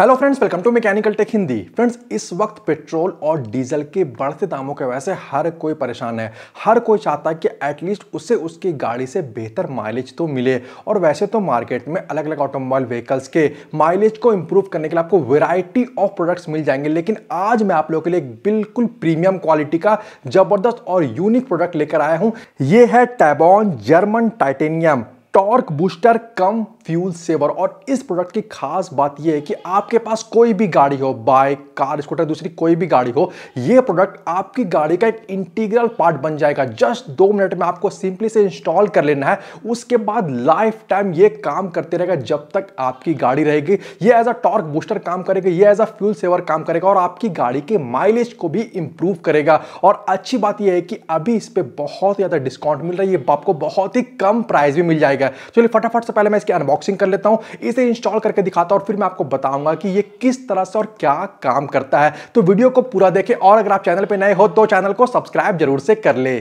hello friends welcome to mechanical tech Hindi friends इस वक्त petrol और डीजल के बढ़ते दामों की वजह से हर कोई परेशान है हर कोई चाहता है कि एटलीस्ट उसे उसकी गाड़ी से बेहतर माइलेज तो मिले और वैसे तो मार्केट में अलग अलग ऑटोमोबाइल व्हीकल्स के माइलेज को इंप्रूव करने के लिए आपको वेराइटी ऑफ प्रोडक्ट्स मिल जाएंगे लेकिन आज मैं आप लोगों के लिए बिल्कुल प्रीमियम क्वालिटी का जबरदस्त और यूनिक प्रोडक्ट लेकर आया हूँ ये है Tabon German titanium torque booster cum fuel saver और इस प्रोडक्ट की खास बात यह है कि आपके पास कोई भी गाड़ी हो बाइक कार स्कूटर दूसरी कोई भी गाड़ी हो यह प्रोडक्ट आपकी गाड़ी का एक इंटीग्रल पार्ट बन जाएगा जस्ट दो मिनट में आपको सिंपली से इंस्टॉल कर लेना है उसके बाद लाइफ टाइम ये काम करते रहेगा जब तक आपकी गाड़ी रहेगी ये एज अ टॉर्क बूस्टर काम करेगा यह एज अ फ्यूल सेवर काम करेगा और आपकी गाड़ी के माइलेज को भी इंप्रूव करेगा और अच्छी बात यह है कि अभी इस पर बहुत ज़्यादा डिस्काउंट मिल रहा है आपको बहुत ही कम प्राइस भी मिल जाएगा चलिए फटाफट से पहले मैं इसके अनुभव अनबॉक्सिंग कर लेता हूं इसे इंस्टॉल करके दिखाता हूं और फिर मैं आपको बताऊंगा कि ये किस तरह से और क्या काम करता है तो वीडियो को पूरा देखें और अगर आप चैनल पर नए हो तो चैनल को सब्सक्राइब जरूर से कर ले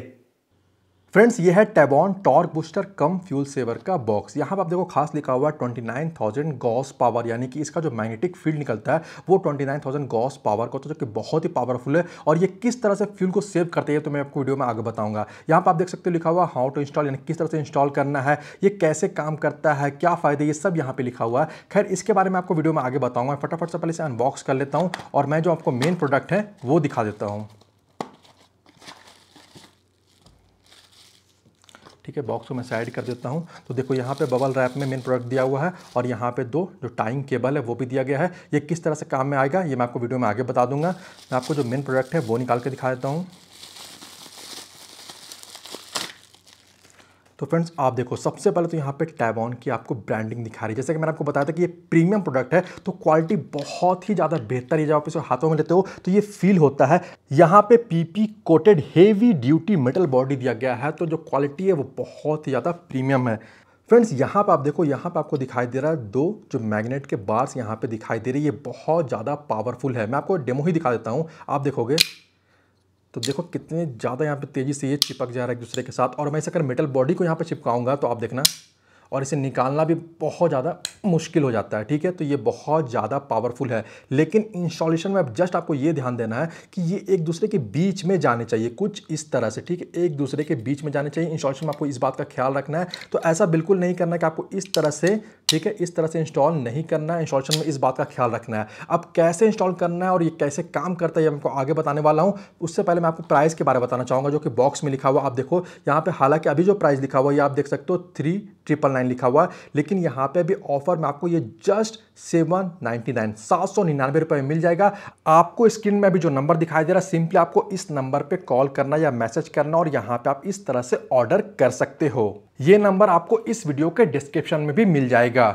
फ्रेंड्स ये है Tabon torque booster cum fuel saver का बॉक्स यहाँ पर आप देखो खास लिखा हुआ है 29,000 गॉस पावर यानी कि इसका जो मैग्नेटिक फील्ड निकलता है वो 29,000 गॉस पावर का होता है जो कि बहुत ही पावरफुल है और ये किस तरह से फ्यूल को सेव करते हैं तो मैं आपको वीडियो में आगे बताऊंगा यहाँ पर आप देख सकते हो लिखा हुआ हाउ टू इंस्टॉल यानी किस तरह से इंस्टॉल करना है ये कैसे काम करता है क्या फ़ायदे ये सब यहाँ पर लिखा हुआ है खैर इसके बारे में आपको वीडियो में आगे बताऊँगा फटाफट से पहले इसे अनबॉक्स कर लेता हूँ और मैं जो आपको मेन प्रोडक्ट है वो दिखा देता हूँ ठीक है बॉक्स को मैं साइड कर देता हूँ तो देखो यहाँ पे बबल रैप में मेन प्रोडक्ट दिया हुआ है और यहाँ पे दो जो टाइम केबल है वो भी दिया गया है ये किस तरह से काम में आएगा ये मैं आपको वीडियो में आगे बता दूंगा मैं आपको जो मेन प्रोडक्ट है वो निकाल के दिखा देता हूँ तो फ्रेंड्स आप देखो सबसे पहले तो यहाँ पे टैबॉन की आपको ब्रांडिंग दिखा रही है जैसे कि मैंने आपको बताया था कि ये प्रीमियम प्रोडक्ट है तो क्वालिटी बहुत ही ज़्यादा बेहतर है जब आप इसे हाथों में लेते हो तो ये फील होता है यहाँ पे PP coated heavy duty metal body दिया गया है तो जो क्वालिटी है वो बहुत ही ज़्यादा प्रीमियम है फ्रेंड्स यहाँ पे आप देखो यहाँ पे आपको दिखाई दे रहा है दो जो मैग्नेट के बार्स यहाँ पे दिखाई दे रही है ये बहुत ज़्यादा पावरफुल है मैं आपको डेमो ही दिखा देता हूँ आप देखोगे तो देखो कितने ज़्यादा यहाँ पे तेज़ी से ये चिपक जा रहा है एक दूसरे के साथ और मैं इसे अगर मेटल बॉडी को यहाँ पे चिपकाऊंगा तो आप देखना और इसे निकालना भी बहुत ज़्यादा मुश्किल हो जाता है ठीक है तो ये बहुत ज़्यादा पावरफुल है लेकिन इंस्टॉलेशन में जस्ट आपको ये ध्यान देना है कि ये एक दूसरे के बीच में जाने चाहिए कुछ इस तरह से ठीक है एक दूसरे के बीच में जाने चाहिए इंस्टॉलेशन में आपको इस बात का ख्याल रखना है तो ऐसा बिल्कुल नहीं करना कि आपको इस तरह से ठीक है इस तरह से इंस्टॉल नहीं करना है इंस्टॉलेशन में इस बात का ख्याल रखना है अब कैसे इंस्टॉल करना है और ये कैसे काम करता है ये आपको आगे बताने वाला हूँ उससे पहले मैं आपको प्राइस के बारे में बताना चाहूँगा जो कि बॉक्स में लिखा हुआ आप देखो यहाँ पे हालांकि अभी जो प्राइस लिखा हुआ ये आप देख सकते हो थ्री ट्रिपल नाइन लिखा हुआ है लेकिन यहाँ पे अभी ऑफर में आपको ये जस्ट सेवन नाइन्टी नाइन सात सौ निन्यानवे रुपये में मिल जाएगा आपको स्क्रीन में अभी जो नंबर दिखाई दे रहा है सिंपली आपको इस नंबर पे कॉल करना या मैसेज करना और यहाँ पे आप इस तरह से ऑर्डर कर सकते हो ये नंबर आपको इस वीडियो के डिस्क्रिप्शन में भी मिल जाएगा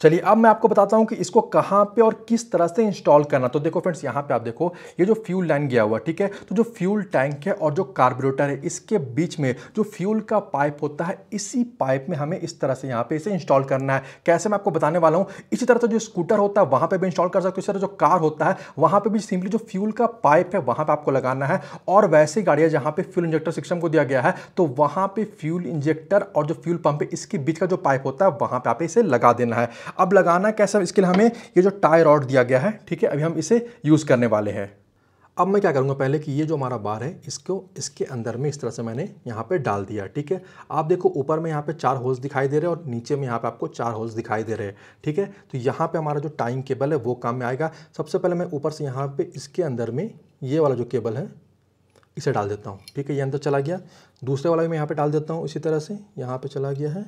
चलिए अब मैं आपको बताता हूँ कि इसको कहाँ पे और किस तरह से इंस्टॉल करना तो देखो फ्रेंड्स यहाँ पे आप देखो ये जो फ्यूल लाइन गया हुआ ठीक है तो जो फ्यूल टैंक है और जो कार्बोरेटर है इसके बीच में जो फ्यूल का पाइप होता है इसी पाइप में हमें इस तरह से यहाँ पे इसे इंस्टॉल करना है कैसे मैं आपको बताने वाला हूँ इसी तरह से जो स्कूटर होता है वहाँ पर भी इंस्टॉल कर सकते हो इसी तरह जो कार होता है वहाँ पर भी सिंपली जो फ्यूल का पाइप है वहाँ पर आपको लगाना है और वैसे गाड़ियाँ जहाँ पर फ्यूल इंजेक्टर सिस्टम को दिया गया है तो वहाँ पर फ्यूल इंजेक्टर और जो फ्यूल पंप है इसके बीच का जो पाइप होता है वहाँ पर आप इसे लगा देना है अब लगाना कैसा इसके लिए हमें ये जो टाई रॉड दिया गया है ठीक है अभी हम इसे यूज़ करने वाले हैं अब मैं क्या करूँगा पहले कि ये जो हमारा बार है इसको इसके अंदर में इस तरह से मैंने यहाँ पे डाल दिया ठीक है आप देखो ऊपर में यहाँ पे चार होल्स दिखाई दे रहे हैं और नीचे में यहाँ पे आपको चार होल्स दिखाई दे रहे हैं ठीक है तो यहाँ पे हमारा जो टाइम केबल है वो काम में आएगा सबसे पहले मैं ऊपर से यहाँ पर इसके अंदर में ये वाला जो केबल है इसे डाल देता हूँ ठीक है ये अंदर चला गया दूसरे वाला भी मैं यहाँ पर डाल देता हूँ इसी तरह से यहाँ पर चला गया है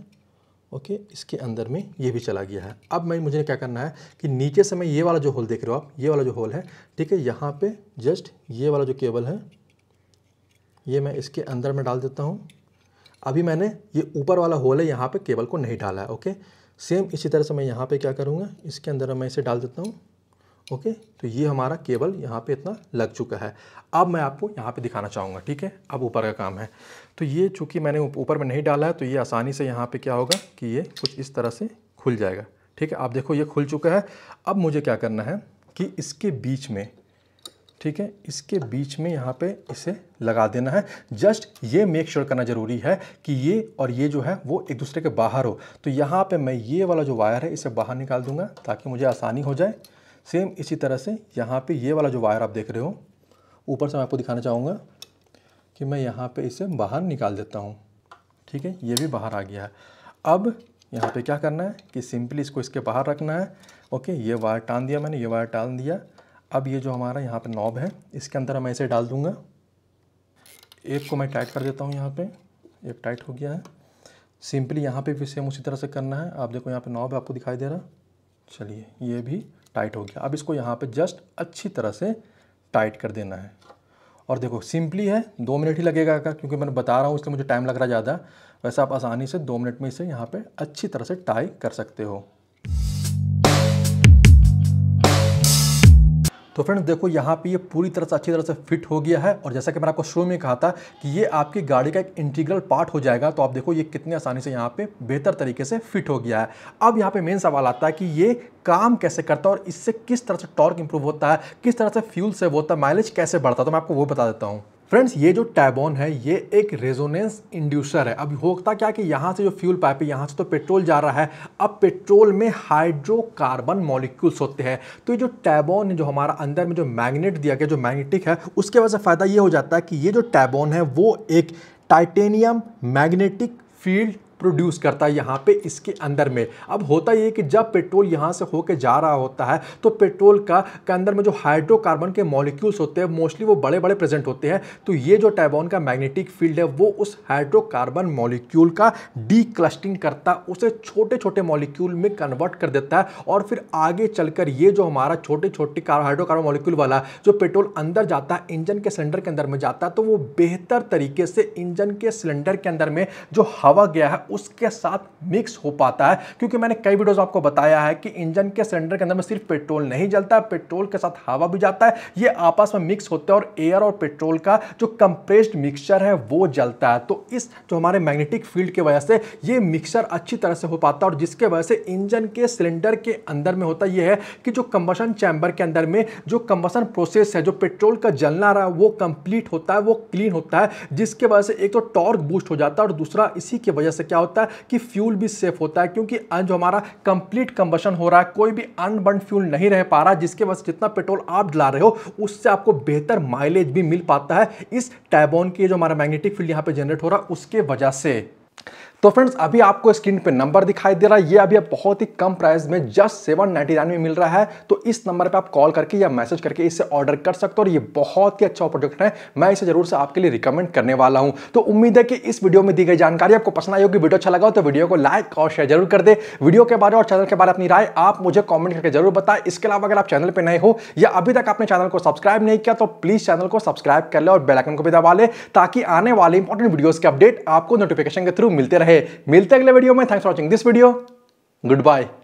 ओके इसके अंदर में ये भी चला गया है अब मैं मुझे क्या करना है कि नीचे से मैं ये वाला जो होल देख रहे हो आप ये वाला जो होल है ठीक है यहाँ पे जस्ट ये वाला जो केबल है ये मैं इसके अंदर में डाल देता हूँ अभी मैंने ये ऊपर वाला होल है यहाँ पर केबल को नहीं डाला है ओके सेम इसी तरह से मैं यहाँ पर क्या करूँगा इसके अंदर मैं इसे डाल देता हूँ ओके तो ये हमारा केबल यहाँ पे इतना लग चुका है अब मैं आपको यहाँ पे दिखाना चाहूँगा ठीक है अब ऊपर का काम है तो ये चूँकि मैंने ऊपर में नहीं डाला है तो ये आसानी से यहाँ पे क्या होगा कि ये कुछ इस तरह से खुल जाएगा ठीक है आप देखो ये खुल चुका है अब मुझे क्या करना है कि इसके बीच में ठीक है इसके बीच में यहाँ पे इसे लगा देना है जस्ट ये मेक श्योर sure करना ज़रूरी है कि ये और ये जो है वो एक दूसरे के बाहर हो तो यहाँ पे मैं ये वाला जो वायर है इसे बाहर निकाल दूंगा ताकि मुझे आसानी हो जाए सेम इसी तरह से यहाँ पे ये वाला जो वायर आप देख रहे हो ऊपर से मैं आपको दिखाना चाहूँगा कि मैं यहाँ पे इसे बाहर निकाल देता हूँ ठीक है ये भी बाहर आ गया है अब यहाँ पे क्या करना है कि सिंपली इसको इसके बाहर रखना है ओके ये वायर टाल दिया मैंने ये वायर टाल दिया अब ये जो हमारा यहाँ पर नॉब है इसके अंदर मैं इसे डाल दूँगा एक को मैं टाइट कर देता हूँ यहाँ पर एक टाइट हो गया है सिंपली यहाँ पे भी सेम उसी तरह से करना है आप देखो यहाँ पे नॉब आपको दिखाई दे रहा चलिए ये भी टाइट हो गया अब इसको यहाँ पे जस्ट अच्छी तरह से टाइट कर देना है और देखो सिंपली है दो मिनट ही लगेगा का क्योंकि मैंने बता रहा हूँ इसलिए मुझे टाइम लग रहा ज़्यादा वैसे आप आसानी से दो मिनट में इसे यहाँ पे अच्छी तरह से टाई कर सकते हो तो फ्रेंड्स देखो यहाँ पे ये पूरी तरह से अच्छी तरह से फिट हो गया है और जैसा कि मैंने आपको शुरू में कहा था कि ये आपकी गाड़ी का एक इंटीग्रल पार्ट हो जाएगा तो आप देखो ये कितने आसानी से यहाँ पे बेहतर तरीके से फिट हो गया है अब यहाँ पे मेन सवाल आता है कि ये काम कैसे करता है और इससे किस तरह से टॉर्क इंप्रूव होता है किस तरह से फ्यूल सेव होता है माइलेज कैसे बढ़ता है तो मैं आपको वो बता देता हूँ फ्रेंड्स ये जो टैबॉन है ये एक रेजोनेंस इंड्यूसर है अब होता क्या कि यहाँ से जो फ्यूल पाइप है यहाँ से तो पेट्रोल जा रहा है अब पेट्रोल में हाइड्रोकार्बन मॉलिक्यूल्स होते हैं तो ये जो टैबॉन जो हमारा अंदर में जो मैग्नेट दिया गया जो मैग्नेटिक है उसके वजह से फ़ायदा ये हो जाता है कि ये जो टैबॉन है वो एक टाइटेनियम मैग्नेटिक फील्ड प्रोड्यूस करता है यहाँ पे इसके अंदर में अब होता ये कि जब पेट्रोल यहाँ से होके जा रहा होता है तो पेट्रोल का के अंदर में जो हाइड्रोकार्बन के मॉलिक्यूल्स होते हैं मोस्टली वो बड़े बड़े प्रेजेंट होते हैं तो ये जो टैबॉन का मैग्नेटिक फील्ड है वो उस हाइड्रोकार्बन मॉलिक्यूल का डी क्लस्टिंग करता उसे छोटे छोटे मॉलिक्यूल में कन्वर्ट कर देता है और फिर आगे चलकर ये जो हमारा छोटे छोटे हाइड्रोकार्बन मॉलिक्यूल वाला जो पेट्रोल अंदर जाता है इंजन के सिलेंडर के अंदर में जाता है तो वो बेहतर तरीके से इंजन के सिलेंडर के अंदर में जो हवा गया है उसके साथ मिक्स हो पाता है क्योंकि मैंने कई वीडियोज़ आपको बताया है कि इंजन के सिलेंडर के अंदर में सिर्फ पेट्रोल नहीं जलता है पेट्रोल के साथ हवा भी जाता है ये आपस में मिक्स होता है और एयर और पेट्रोल का जो कंप्रेस्ड मिक्सचर है वो जलता है तो इस जो हमारे मैग्नेटिक फील्ड की वजह से ये मिक्सचर अच्छी तरह से हो पाता है और जिसके वजह से इंजन के सिलेंडर के अंदर में होता यह है कि जो कंबसन चैम्बर के अंदर में जो कंबसन प्रोसेस है जो पेट्रोल का जलना रहा वो कंप्लीट होता है वो क्लीन होता है जिसके वजह से एक तो टॉर्क बूस्ट हो जाता है और दूसरा इसी की वजह से क्या होता है कि फ्यूल भी सेफ होता है क्योंकि जो हमारा कंप्लीट कंबशन हो रहा है कोई भी अनबर्न फ्यूल नहीं रह पा रहा जिसके वजह जितना पेट्रोल आप जला रहे हो उससे आपको बेहतर माइलेज भी मिल पाता है इस टाइबोन के जो हमारा मैग्नेटिक फील्ड यहाँ पर जनरेट हो रहा है उसके वजह से तो फ्रेंड्स अभी आपको स्क्रीन पे नंबर दिखाई दे रहा है ये अभी आप बहुत ही कम प्राइस में जस्ट सेवन नाइन्टी नाइन में मिल रहा है तो इस नंबर पे आप कॉल करके या मैसेज करके इससे ऑर्डर कर सकते हो और ये बहुत ही अच्छा प्रोडक्ट है मैं इसे जरूर से आपके लिए रिकमेंड करने वाला हूँ तो उम्मीद है कि इस वीडियो में दी गई जानकारी आपको पसंद आई होगी वीडियो अच्छा लगा हो तो वीडियो को लाइक और शेयर जरूर कर दे वीडियो के बारे और चैनल के बारे अपनी राय आप मुझे कॉमेंट करके जरूर बताए इसके अलावा अगर आप चैनल पर नए हो या अभी तक आपने चैनल को सब्सक्राइब नहीं किया तो प्लीज़ चैनल को सब्सक्राइब कर ले और बेलाइकन को भी दबा ले ताकि आने वाले इंपॉर्टेंट वीडियोज़ के अपडेट आपको नोटिफिकेशन के थ्रू मिलते रहे मिलते अगले वीडियो में thanks for watching this video good bye